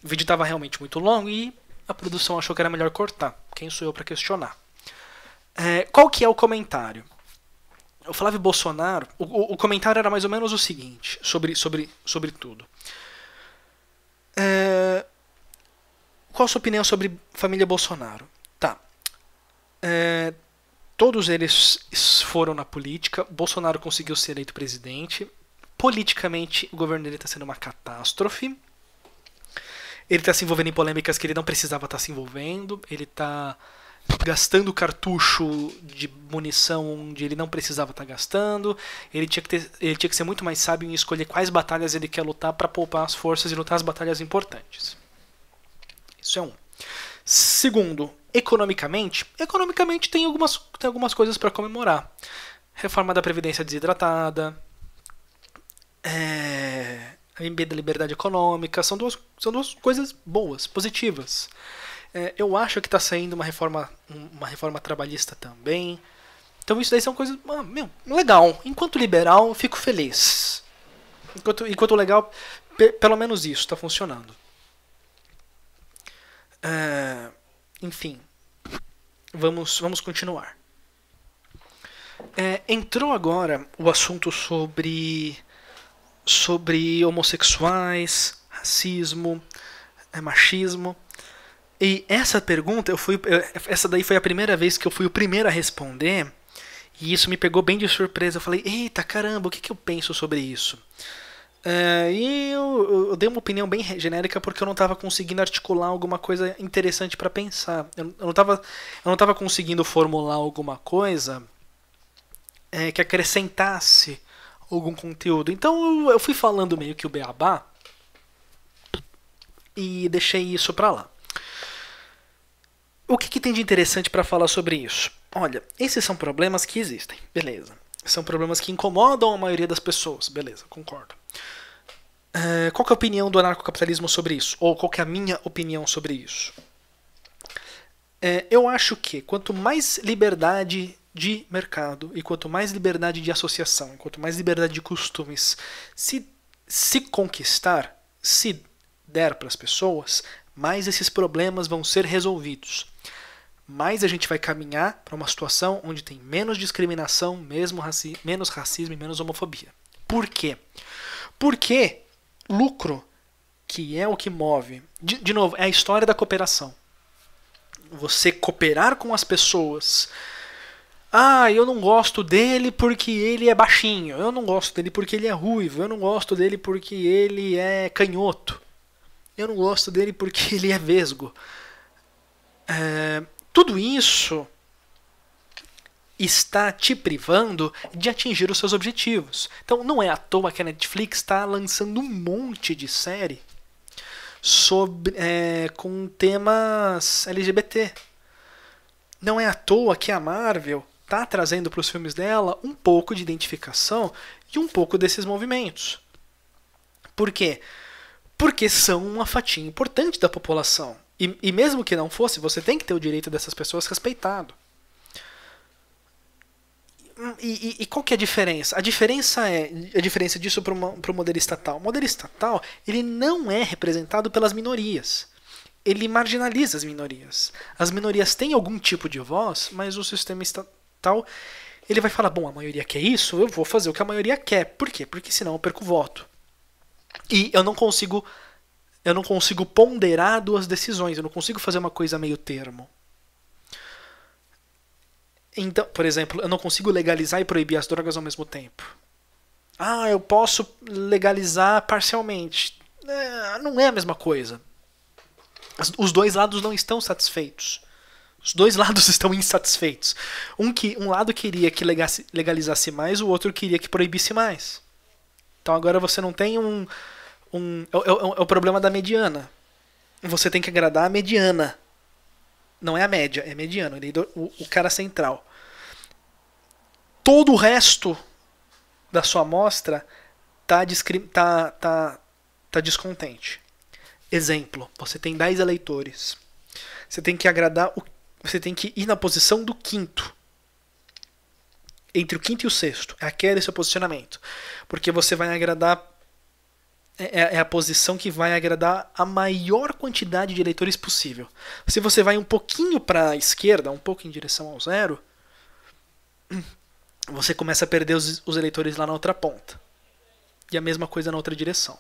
O vídeo estava realmente muito longo e a produção achou que era melhor cortar. Quem sou eu para questionar? É, qual que é o comentário? O Flávio Bolsonaro, o, o, o, comentário era mais ou menos o seguinte, sobre, sobre, sobre tudo. É, qual a sua opinião sobre família Bolsonaro? Tá. É, Todos eles foram na política. Bolsonaro conseguiu ser eleito presidente. Politicamente, o governo dele está sendo uma catástrofe. Ele está se envolvendo em polêmicas que ele não precisava estar tá se envolvendo. Ele está gastando cartucho de munição onde ele não precisava estar tá gastando. Ele tinha, que ter, ele tinha que ser muito mais sábio em escolher quais batalhas ele quer lutar para poupar as forças e lutar as batalhas importantes. Isso é um. Segundo, economicamente, economicamente tem algumas, tem algumas coisas para comemorar. Reforma da Previdência Desidratada, é, a MB da Liberdade Econômica, são duas, são duas coisas boas, positivas. É, eu acho que está saindo uma reforma, uma reforma trabalhista também. Então isso daí são coisas, ah, meu, legal. Enquanto liberal, fico feliz. Enquanto, enquanto legal, pelo menos isso está funcionando. Ah, enfim, vamos, vamos continuar. É, entrou agora o assunto sobre, sobre homossexuais, racismo, é, machismo. E essa pergunta, eu fui, essa daí foi a primeira vez que eu fui o primeiro a responder, e isso me pegou bem de surpresa. Eu falei, eita caramba, o que, que eu penso sobre isso? Uh, e eu, eu, dei uma opinião bem genérica porque eu não estava conseguindo articular alguma coisa interessante para pensar. Eu, eu, não estava eu não tava conseguindo formular alguma coisa é, que acrescentasse algum conteúdo. Então eu, eu, fui falando meio que o beabá e deixei isso para lá. O que, que tem de interessante para falar sobre isso? Olha, esses são problemas que existem, beleza. São problemas que incomodam a maioria das pessoas, beleza, concordo. Eh, qual é a opinião do anarcocapitalismo sobre isso? Ou qual é a minha opinião sobre isso? Eh, eu acho que quanto mais liberdade de mercado e quanto mais liberdade de associação, quanto mais liberdade de costumes se, se conquistar, se der para as pessoas, mais esses problemas vão ser resolvidos. Mais a gente vai caminhar para uma situação onde tem menos discriminação, mesmo raci menos racismo e menos homofobia. Por quê? Porque lucro, que é o que move. De, de novo, é a história da cooperação. Você cooperar com as pessoas. Ah, eu não gosto dele porque ele é baixinho. Eu não gosto dele porque ele é ruivo. Eu não gosto dele porque ele é canhoto. Eu não gosto dele porque ele é vesgo. É, tudo isso está te privando de atingir os seus objetivos. Então não é à toa que a Netflix está lançando um monte de série sobre, é, com temas LGBT. Não é à toa que a Marvel está trazendo para os filmes dela um pouco de identificação e um pouco desses movimentos. Por quê? Porque são uma fatia importante da população. E, e mesmo que não fosse, você tem que ter o direito dessas pessoas respeitado. E, e, qual que é a diferença? A diferença é a diferença disso para o modelo estatal. O modelo estatal ele não é representado pelas minorias. Ele marginaliza as minorias. As minorias têm algum tipo de voz, mas o sistema estatal ele vai falar: bom, a maioria quer isso, eu vou fazer o que a maioria quer. Por quê? Porque senão eu perco voto. E eu não consigo eu não consigo ponderar duas decisões. Eu não consigo fazer uma coisa meio termo. Então, por exemplo, eu não consigo legalizar e proibir as drogas ao mesmo tempo. Ah, eu posso legalizar parcialmente. É, não é a mesma coisa. Os dois lados não estão satisfeitos. Os dois (laughs) lados estão insatisfeitos. Um, que, um lado queria que legalizasse mais, o outro queria que proibisse mais. Então agora você não tem um. um é, é, é o problema da mediana. Você tem que agradar a mediana. Não é a média, é mediano. Ele é o, o cara central. Todo o resto da sua amostra está tá, tá, tá descontente. Exemplo, você tem 10 eleitores. Você tem que agradar o, você tem que ir na posição do quinto. Entre o quinto e o sexto. É aquele é seu posicionamento. Porque você vai agradar é, é, é, a posição que vai agradar a maior quantidade de eleitores possível. Se você vai um pouquinho para a esquerda, um pouco em direção ao zero, (clears throat) você começa a perder os, os eleitores lá na outra ponta. E a mesma coisa na outra direção.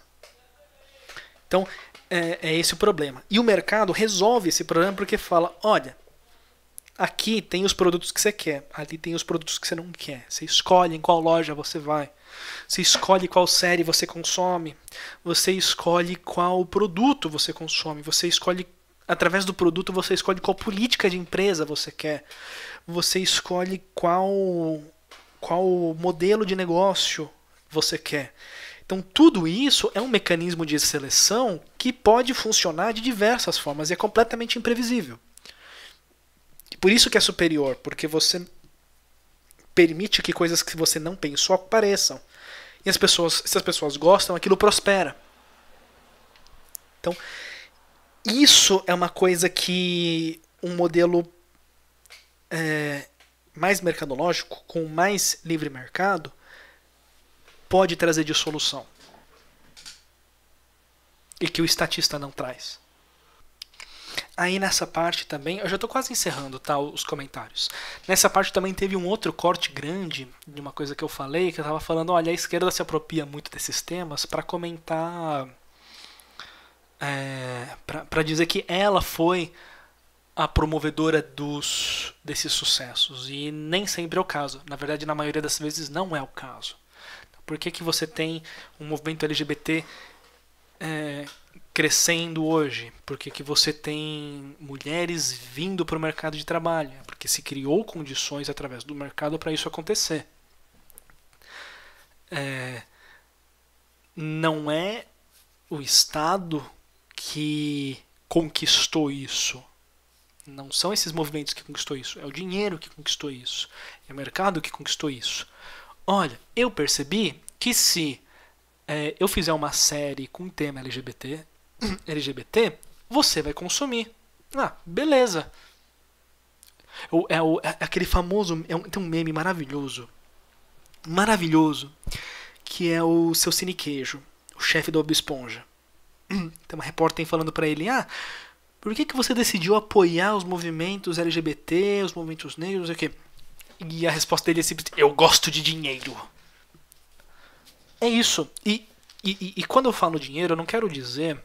Então, é, é esse o problema. E o mercado resolve esse problema porque fala: olha, Aqui tem os produtos que você quer, ali tem os produtos que você não quer. Você escolhe em qual loja você vai, você escolhe qual série você consome, você escolhe qual produto você consome, você escolhe através do produto você escolhe qual política de empresa você quer, você escolhe qual qual modelo de negócio você quer. Então, tudo isso é um mecanismo de seleção que pode funcionar de diversas formas e é completamente imprevisível. Por isso que é superior, porque você permite que coisas que você não pensou apareçam. E as pessoas, se as pessoas gostam, aquilo prospera. Então, isso é uma coisa que um modelo é, mais mercadológico, com mais livre mercado, pode trazer de solução. E que o estatista não traz. Aí nessa parte também, eu já estou quase encerrando tá, os comentários. Nessa parte também teve um outro corte grande de uma coisa que eu falei, que eu estava falando, olha, a esquerda se apropria muito desses temas para comentar. É, para dizer que ela foi a promovedora dos desses sucessos. E nem sempre é o caso. Na verdade, na maioria das vezes não é o caso. Por que, que você tem um movimento LGBT é, crescendo hoje? Porque que você tem mulheres vindo para o mercado de trabalho? Porque se criou condições através do mercado para isso acontecer. É, não é o Estado que conquistou isso. Não são esses movimentos que conquistou isso, é o dinheiro que conquistou isso, é o mercado que conquistou isso. Olha, eu percebi que se é, eu fizer uma série com tema LGBT, LGBT, (clears throat) você vai consumir. Ah, beleza. O, é, o, é, aquele famoso. É um, tem um meme maravilhoso. Maravilhoso. Que é o seu cinequeijo, o chefe do Bob Esponja. (clears throat) Tem uma repórter falando para ele: Ah, por que, que você decidiu apoiar os movimentos LGBT, os movimentos negros, não sei o quê? E a resposta dele é simples: Eu gosto de dinheiro. É isso. E, e, e quando eu falo dinheiro, eu não quero dizer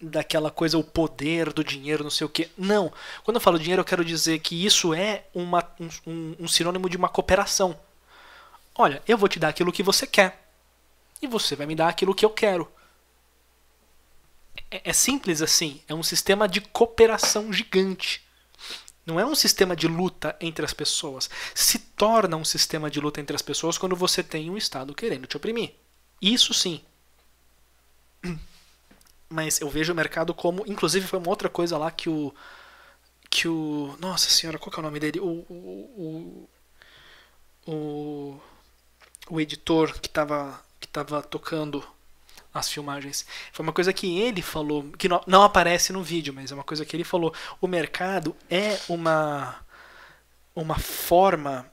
daquela coisa, o poder do dinheiro, não sei o quê. Não. Quando eu falo dinheiro, eu quero dizer que isso é uma, um, um sinônimo de uma cooperação. Olha, eu vou te dar aquilo que você quer. E você vai me dar aquilo que eu quero. É, é simples assim. É um sistema de cooperação gigante. Não é um sistema de luta entre as pessoas. Se torna um sistema de luta entre as pessoas quando você tem um Estado querendo te oprimir. Isso sim mas eu vejo o mercado como. Inclusive, foi uma outra coisa lá que o. Que o. Nossa senhora, qual que é o nome dele? O. O. O, o, o editor que estava que tava tocando as filmagens. Foi uma coisa que ele falou, que não, não aparece no vídeo, mas é uma coisa que ele falou. O mercado é uma. Uma forma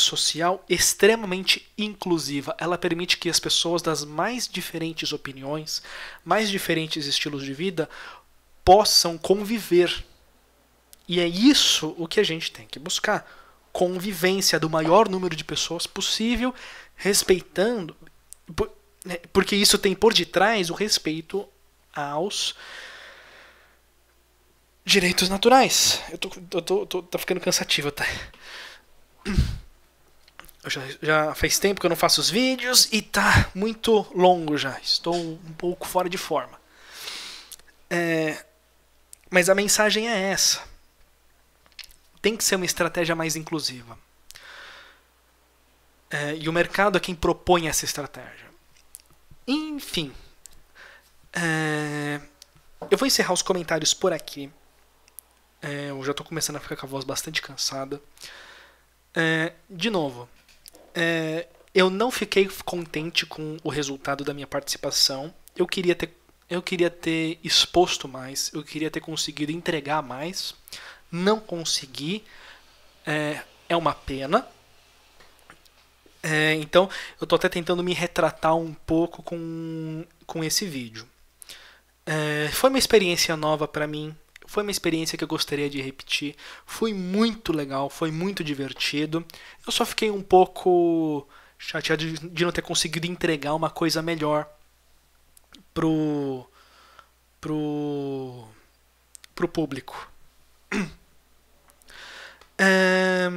social extremamente inclusiva. Ela permite que as pessoas das mais diferentes opiniões, mais diferentes estilos de vida, possam conviver. E é isso o que a gente tem que buscar: convivência do maior número de pessoas possível, respeitando. Né, porque isso tem por detrás o respeito aos direitos naturais. Eu tô, eu tô, tô, tá ficando cansativo, tá? (clears throat) já, já, faz tempo que eu não faço os vídeos e tá muito longo já. Estou um pouco fora de forma. É, mas a mensagem é essa. Tem que ser uma estratégia mais inclusiva. É, e o mercado é quem propõe essa estratégia. Enfim. É, eu vou encerrar os comentários por aqui. É, eu já estou começando a ficar com a voz bastante cansada. É, de novo, é, eu não fiquei contente com o resultado da minha participação. Eu queria ter eu queria ter exposto mais, eu queria ter conseguido entregar mais, não consegui, é, é uma pena. É, então, eu estou até tentando me retratar um pouco com, com esse vídeo. É, foi uma experiência nova para mim, foi uma experiência que eu gostaria de repetir. Foi muito legal, foi muito divertido. Eu só fiquei um pouco chateado de não ter conseguido entregar uma coisa melhor pro pro pro público. (clears throat) É,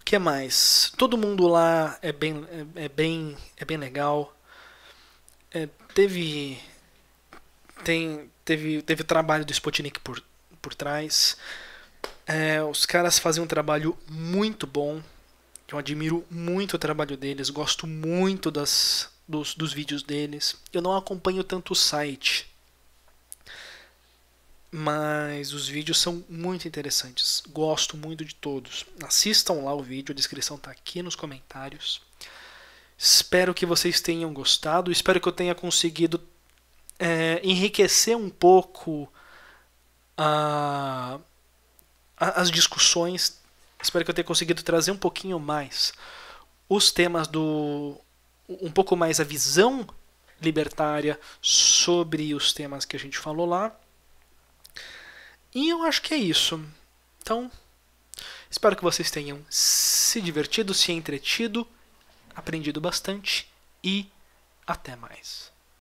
o que mais? Todo mundo lá é bem é, é bem é bem legal. É, teve tem teve, teve trabalho do Sputnik por, por trás. É, os caras fazem um trabalho muito bom. Eu admiro muito o trabalho deles, gosto muito das, dos, dos vídeos deles. Eu não acompanho tanto o site, mas os vídeos são muito interessantes. Gosto muito de todos. Assistam lá o vídeo, a descrição está aqui nos comentários. Espero que vocês tenham gostado, espero que eu tenha conseguido é, enriquecer um pouco a, a, as discussões. Espero que eu tenha conseguido trazer um pouquinho mais os temas do. um pouco mais a visão libertária sobre os temas que a gente falou lá. E eu acho que é isso. Então, espero que vocês tenham se divertido, se entretido, aprendido bastante e até mais.